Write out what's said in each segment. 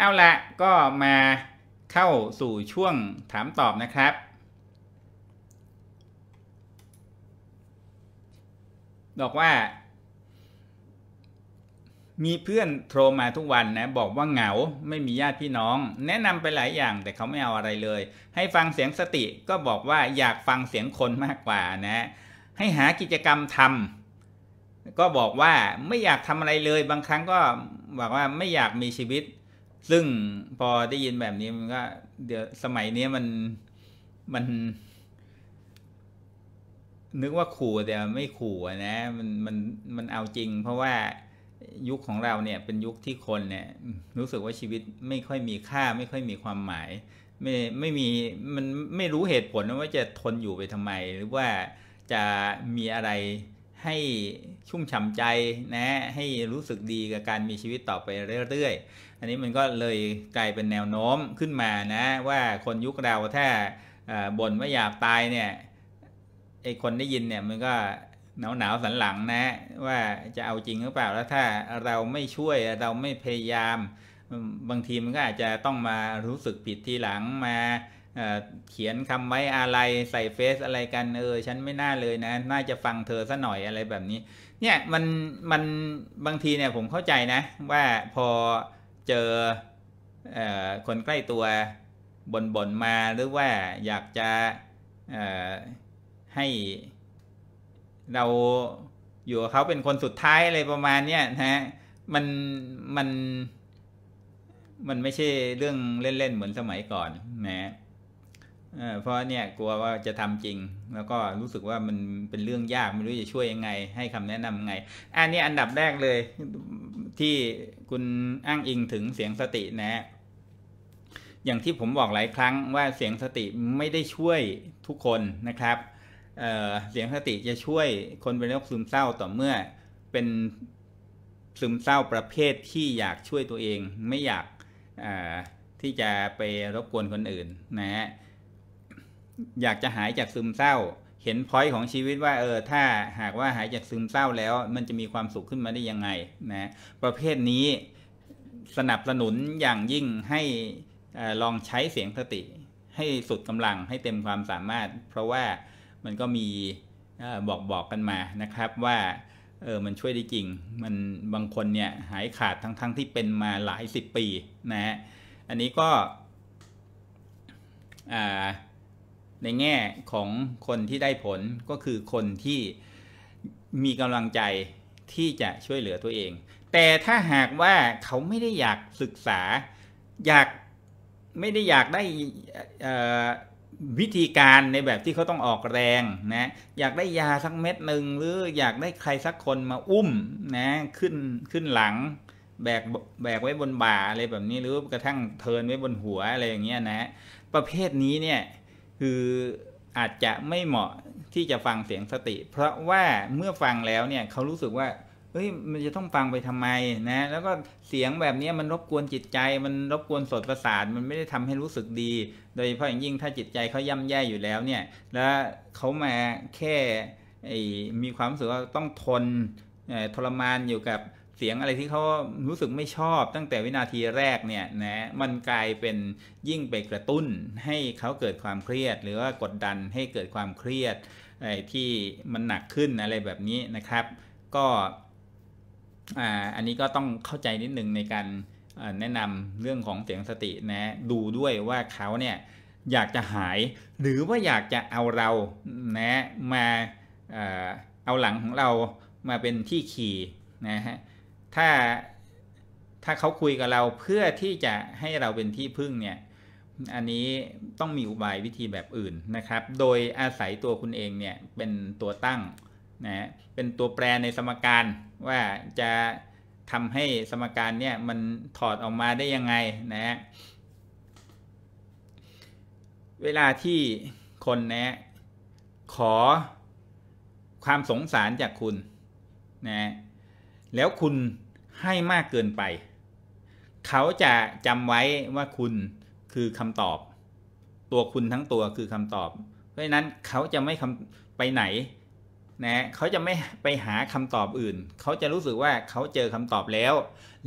เอาละก็มาเข้าสู่ช่วงถามตอบนะครับ บอกว่า มีเพื่อนโทรมาทุกวันนะบอกว่าเหงาไม่มีญาติพี่น้อง แนะนำไปหลายอย่างแต่เขาไม่เอาอะไรเลย ให้ฟังเสียงสติก็บอกว่าอยากฟังเสียงคนมากกว่านะให้หากิจกรรมทำก็บอกว่าไม่อยากทำอะไรเลยบางครั้งก็บอกว่าไม่อยากมีชีวิตซึ่งพอได้ยินแบบนี้มันก็ เดี๋ยวสมัยนี้มันมัน นึกว่าขู่แต่ไม่ขู่นะ มันมันมันเอาจริง เพราะว่ายุคของเราเนี่ยเป็นยุคที่คนเนี่ยรู้สึกว่าชีวิต ไม่ค่อยมีค่า ไม่ค่อยมีความหมาย ไม่ไม่มีมันไม่รู้เหตุผลว่าจะทนอยู่ไปทำไมหรือว่าจะมีอะไรให้ชุ่มฉ่ำใจนะ ให้รู้สึกดีกับการมีชีวิตต่อไปเรื่อยอันนี้มันก็เลยกลายเป็นแนวโน้มขึ้นมานะ ว่าคนยุคเราถ้าบ่นว่าอยากตายเนี่ยไอคนได้ยินเนี่ยมันก็หนาวหนาวสันหลังนะ ว่าจะเอาจริงหรือเปล่าแล้วถ้าเราไม่ช่วยเราไม่พยายาม บางทีมันก็อาจจะต้องมารู้สึกผิดทีหลังมาเขียนคำไว้อะไรใส่เฟซอะไรกันเออฉันไม่น่าเลยนะ น่าจะฟังเธอซะหน่อยอะไรแบบนี้เนี่ยมันมันบางทีเนี่ยผมเข้าใจนะ ว่าพอเจอคนใกล้ตัว บน่บนมาหรือว่าอยากจะให้เราอยู่กับเขาเป็นคนสุดท้ายอะไรประมาณนี้นะฮะมันมันมันไม่ใช่เรื่องเล่นๆ เหมือนสมัยก่อนนะเพราะเนี่ยกลัวว่าจะทำจริง แล้วก็รู้สึกว่ามันเป็นเรื่องยาก ไม่รู้จะช่วยยังไง ให้คำแนะนำไง อันนี้อันดับแรกเลยที่คุณอ้างอิงถึงเสียงสตินะ อย่างที่ผมบอกหลายครั้งว่าเสียงสติไม่ได้ช่วยทุกคนนะครับเเสียงสติจะช่วยคนเป็นโรคซึมเศร้าต่อเมื่อ เป็นซึมเศร้าประเภทที่อยากช่วยตัวเองไม่อยากที่จะไปรบกวนคนอื่นนะฮะอยากจะหายจากซึมเศร้าเห็นพอยต์ของชีวิตว่า เออถ้าหากว่าหายจากซึมเศร้าแล้ว มันจะมีความสุขขึ้นมาได้ยังไง นะ ประเภทนี้ สนับสนุนอย่างยิ่งให้ลองใช้เสียงสติ ให้สุดกำลังให้เต็มความสามารถ เพราะว่ามันก็มีบอกบอกกันมานะครับว่าเออมันช่วยได้จริง มันบางคนเนี่ย หายขาดทั้งๆทที่เป็นมาหลายสิบปีนะฮะอันนี้ก็อ่าในแง่ของคนที่ได้ผลก็คือคนที่มีกำลังใจที่จะช่วยเหลือตัวเอง แต่ถ้าหากว่าเขาไม่ได้อยากศึกษาอยากไม่ได้อยากได้วิธีการในแบบที่เขาต้องออกแรงนะอยากได้ยาสักเม็ดหนึ่งหรืออยากได้ใครสักคนมาอุ้มนะขึ้นขึ้นหลัง แบกแบกไว้บนบ่าอะไรแบบนี้หรือกระทั่งเทินไว้บนหัวอะไรอย่างเงี้ยนะประเภทนี้เนี่ยคืออาจจะไม่เหมาะที่จะฟังเสียงสติ เพราะว่าเมื่อฟังแล้วเนี่ยเขารู้สึกว่าเฮ้ยมันจะต้องฟังไปทำไมนะแล้วก็เสียงแบบนี้มันรบกวนจิตใจ มันรบกวนสดประสาทมันไม่ได้ทำให้รู้สึกดี โดยเฉพาะอย่างยิ่งถ้าจิตใจเขาย่ำแย่อยู่แล้วเนี่ยแล้วเขามาแค่มีความรู้สึกว่าต้องทนทรมานอยู่กับเสียงอะไรที่เขารู้สึกไม่ชอบตั้งแต่วินาทีแรกเนี่ยนะ มันกลายเป็นยิ่งไปกระตุ้นให้เขาเกิดความเครียดหรือว่ากดดันให้เกิดความเครียดที่มันหนักขึ้นอะไรแบบนี้นะครับ ก็อันนี้ก็ต้องเข้าใจนิดนึงในการแนะนำเรื่องของเสียงสตินะดูด้วยว่าเขาเนี่ยอยากจะหายหรือว่าอยากจะเอาเรานะมาเอาหลังของเรามาเป็นที่ขี่นะฮะถ้าถ้าเขาคุยกับเราเพื่อที่จะให้เราเป็นที่พึ่งเนี่ย อันนี้ต้องมีอุบายวิธีแบบอื่นนะครับ โดยอาศัยตัวคุณเองเนี่ยเป็นตัวตั้งนะ เป็นตัวแปรในสมการ ว่าจะทำให้สมการเนี่ยมันถอดออกมาได้ยังไงนะ เวลาที่คนนะ ขอความสงสารจากคุณ นะแล้วคุณให้มากเกินไป เขาจะจำไว้ว่าคุณคือคำตอบ ตัวคุณทั้งตัวคือคำตอบ เพราะนั้นเขาจะไม่ไปไหน นะ เขาจะไม่ไปหาคำตอบอื่น เขาจะรู้สึกว่าเขาเจอคำตอบแล้ว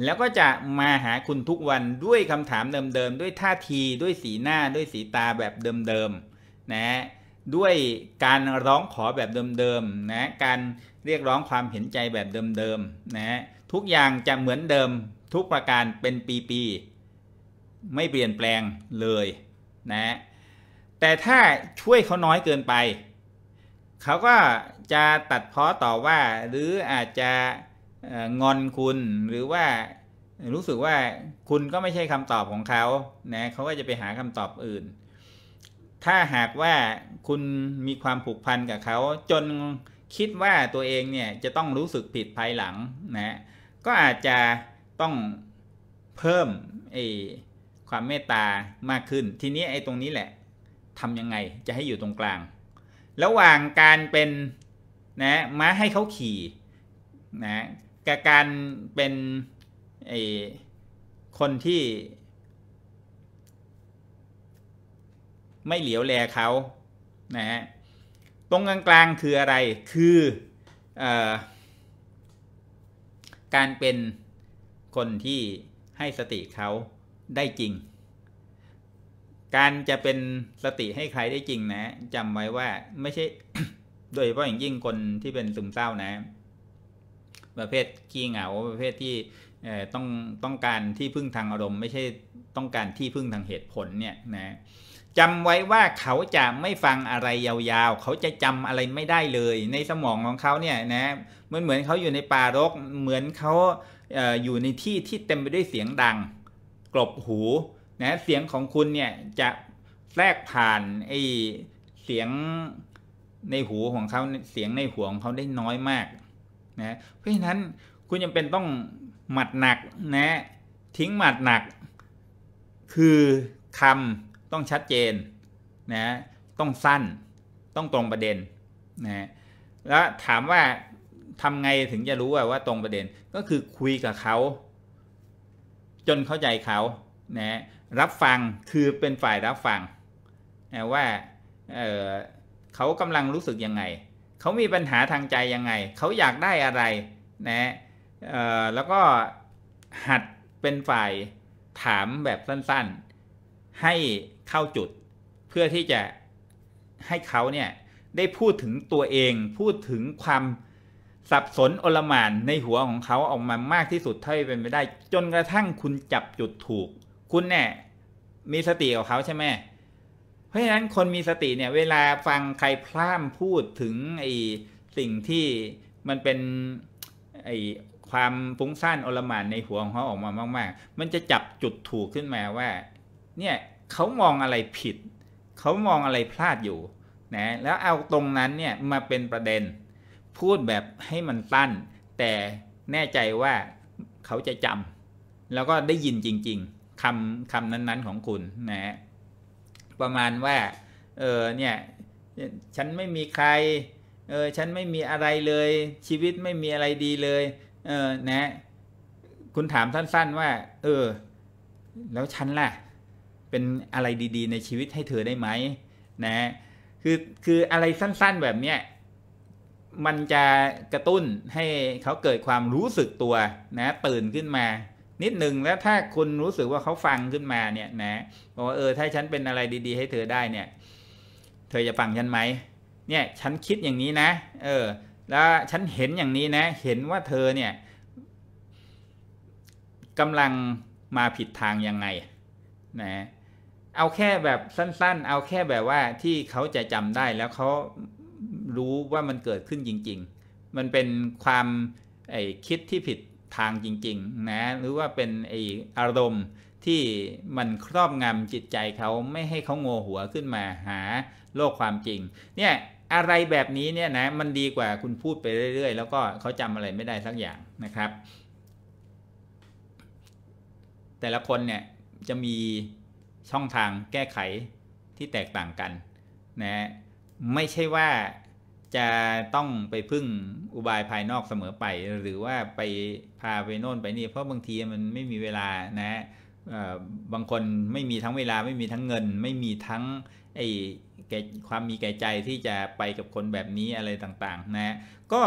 แล้วก็จะมาหาคุณทุกวันด้วยคำถามเดิมๆ ด้วยท่าที ด้วยสีหน้า ด้วยสีตาแบบเดิมๆ นะด้วยการร้องขอแบบเดิมๆนะ การเรียกร้องความเห็นใจแบบเดิมๆนะทุกอย่างจะเหมือนเดิมทุกประการเป็นปีๆไม่เปลี่ยนแปลงเลยนะแต่ถ้าช่วยเขาน้อยเกินไป เขาก็จะตัดพ้อต่อว่า หรืออาจจะงอนคุณหรือว่ารู้สึกว่าคุณก็ไม่ใช่คำตอบของเขานะเขาก็จะไปหาคำตอบอื่นถ้าหากว่าคุณมีความผูกพันกับเขา จนคิดว่าตัวเองเนี่ยจะต้องรู้สึกผิดภายหลังนะ ก็อาจจะต้องเพิ่มไอความเมตตามากขึ้น ทีนี้ไอ้ตรงนี้แหละทำยังไงจะให้อยู่ตรงกลาง ระหว่างการเป็นนะม้าให้เขาขี่นะกับการเป็นไอคนที่ไม่เหลียวแลเขานะฮะ ตรงกลางๆคืออะไร คืออการเป็นคนที่ให้สติเขาได้จริง การจะเป็นสติให้ใครได้จริง นะจำไว้ว่าไม่ใช่ โดยเฉพาะอย่างยิ่งคนที่เป็นซึมเศร้านะ ประเภทขี้เหงาประเภทที่ต้องต้องการที่พึ่งทางอารมณ์ ไม่ใช่ต้องการที่พึ่งทางเหตุผลเนี่ยนะจำไว้ว่าเขาจะไม่ฟังอะไรยาวๆ เขาจะจำอะไรไม่ได้เลย ในสมองของเขาเนี่ยนะมันเหมือนเขาอยู่ในป่ารก เหมือนเขาออยู่ในที่ที่เต็มไปด้วยเสียงดัง กลบหูนะ เสียงของคุณเนี่ยจะแทรกผ่านไอเสียงในหูของเขาเสียงในหัวของเขาได้น้อยมากนะ เพราะฉะนั้น คุณยังเป็นต้องหมัดหนักนะ ทิ้งหมัดหนัก คือคำต้องชัดเจนนะต้องสั้น ต้องตรงประเด็นนะแล้วถามว่าทำไงถึงจะรู้ว่าตรงประเด็น ก็คือคุยกับเขาจนเข้าใจเขานะรับฟัง คือเป็นฝ่ายรับฟังนะว่าเเขากำลังรู้สึกยังไง เขามีปัญหาทางใจยังไง เขาอยากได้อะไรนะแล้วก็หัดเป็นฝ่ายถามแบบสั้นให้เข้าจุดเพื่อที่จะให้เขาเนี่ยได้พูดถึงตัวเอง พูดถึงความสับสนอลหม่านในหัวของเขาออกมามากที่สุดเท่าที่เป็นไปได้จนกระทั่งคุณจับจุดถูก คุณเนี่ยมีสติกับเขาใช่ไหมเพราะฉะนั้นคนมีสติเนี่ย เวลาฟังใครพร่ำพูดถึงไอ้สิ่งที่มันเป็น ไอ้ความฟุ้งซ่านอลหม่านในหัวของเขาออกมามาก ๆ มันจะจับจุดถูกขึ้นมาว่าเนี่ยเขามองอะไรผิด เขามองอะไรพลาดอยู่ นะ แล้วเอาตรงนั้นเนี่ยมาเป็นประเด็น พูดแบบให้มันตั้น แต่แน่ใจว่าเขาจะจำแล้วก็ได้ยินจริงๆคำคำนั้นๆของคุณนะประมาณว่า เออเนี่ย ฉันไม่มีใคร เออ ฉันไม่มีอะไรเลย ชีวิตไม่มีอะไรดีเลย เออ นะ คุณถามสั้นๆว่า เออ แล้วฉันล่ะเป็นอะไรดีๆในชีวิตให้เธอได้ไหมนะ คือคืออะไรสั้นๆแบบเนี้ยมันจะกระตุ้นให้เขาเกิดความรู้สึกตัวนะตื่นขึ้นมา นิดหนึ่งแล้วถ้าคุณรู้สึกว่าเขาฟังขึ้นมาเนี่ย นะบอกว่าเออ ถ้าฉันเป็นอะไรดีๆให้เธอได้เนี่ย เธอจะฟังฉันไหมเนี่ยฉันคิดอย่างนี้นะ เออ แล้วฉันเห็นอย่างนี้นะเห็นว่าเธอเนี่ยกำลังมาผิดทางยังไงนะเอาแค่แบบสั้นๆ เอาแค่แบบว่าที่เขาจะจำได้แล้วเขารู้ว่ามันเกิดขึ้นจริงๆ มันเป็นความไอ้คิดที่ผิดทางจริง ๆ นะ หรือว่าเป็นไอ้อารมณ์ที่มันครอบงำจิตใจเขาไม่ให้เขาโง่หัวขึ้นมาหาโลกความจริง เนี่ยอะไรแบบนี้เนี่ยนะ มันดีกว่าคุณพูดไปเรื่อยๆ แล้วก็เขาจำอะไรไม่ได้สักอย่างนะครับ แต่ละคนเนี่ยจะมีช่องทางแก้ไขที่แตกต่างกันนะไม่ใช่ว่าจะต้องไปพึ่งอุบายภายนอกเสมอไป หรือว่าไปพาไปโน่นไปนี่เพราะบางทีมันไม่มีเวลานะบางคนไม่มีทั้งเวลาไม่มีทั้งเงิน ไม่มีทั้งไอ้ความมีแก่ใจที่จะไปกับคนแบบนี้อะไรต่างๆ นะ ก็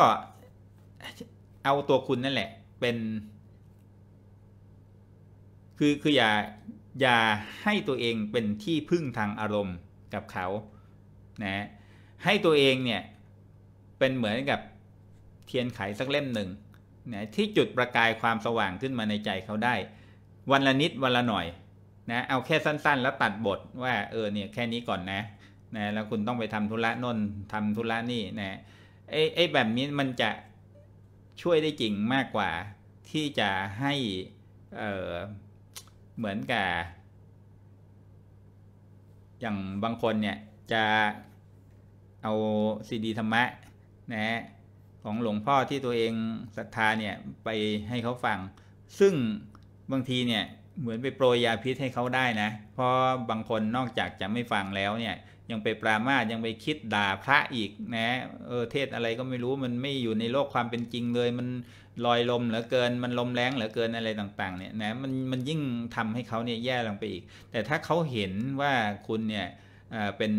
เอาตัวคุณนั่นแหละ เป็นคือ คืออย่าอย่าให้ตัวเองเป็นที่พึ่งทางอารมณ์กับเขานะให้ตัวเองเนี่ยเป็นเหมือนกับเทียนไขสักเล่มหนึ่งนะที่จุดประกายความสว่างขึ้นมาในใจเขาได้ วันละนิดวันละหน่อย นะเอาแค่สั้นๆ แล้วตัดบท ว่าเออเนี่ยแค่นี้ก่อนนะ นะ แล้วคุณต้องไปทำธุระนนทำธุระนี่นะไอ้ไอ้แบบนี้มันจะช่วยได้จริงมากกว่าที่จะให้เอ่อเหมือนกับอย่างบางคนเนี่ยจะเอาซีดีธรรมะนะะของหลวงพ่อที่ตัวเองศรัทธาเนี่ยไปให้เขาฟัง ซึ่งบางทีเนี่ยเหมือนไปโปรยยาพิษให้เขาได้นะ เพราะบางคนนอกจากจะไม่ฟังแล้วเนี่ยยังไปปรามาสยังไปคิดด่าพระอีกนะเออเทศอะไรก็ไม่รู้มันไม่อยู่ในโลกความเป็นจริงเลยมันลอยลมเหลือเกินมันลมแรงเหลือเกินอะไรต่างๆเนี่ยนะมันมันยิ่งทำให้เขาเนี่ยแย่ลงไปอีก แต่ถ้าเขาเห็นว่าคุณเนี่ยเป็น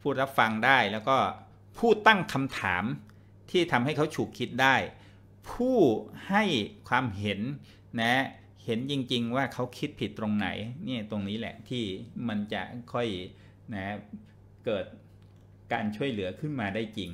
ผู้รับฟังได้แล้วก็ผู้ตั้งคำถามที่ทำให้เขาฉุกคิดได้ ผู้ให้ความเห็นนะเห็นจริง ๆ ว่าเขาคิดผิดตรงไหนเนี่ยตรงนี้แหละที่มันจะค่อยนะเกิดการช่วยเหลือขึ้นมาได้จริง